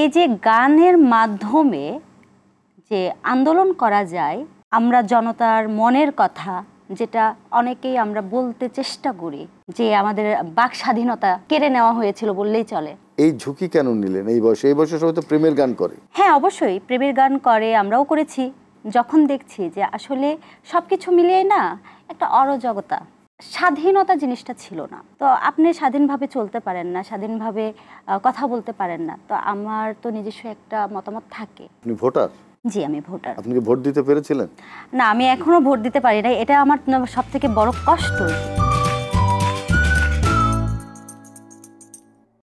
এই যে গানের মাধ্যমে যে আন্দোলন করা যায় আমরা জনতার মনের কথা যেটা অনেকেই আমরা বলতে চেষ্টা করি যে আমাদের বাক স্বাধীনতা কেড়ে নেওয়া হয়েছিল বললেই চলে এই ঝুঁকি কেন নিলেন এই বয়সে এই বয়সে সবাই তো প্রেমের গান করে হ্যাঁ অবশ্যই প্রেমের গান করে আমরাও করেছি যখন দেখছি যে আসলে সব কিছু মিলিয়ে না একটা অরজগতা স্বাধীনতা জিনিসটা ছিল না তো আপনি স্বাধীনভাবে চলতে পারেন না স্বাধীনভাবে কথা বলতে পারেন না তো আমার তো নিজস্ব একটা মতামত থাকে আপনি ভোটার জি আমি ভোটার আপনি ভোট দিতে পেরেছিলেন না আমি এখনো ভোট দিতে পারি না এটা আমার সবথেকে বড় কষ্ট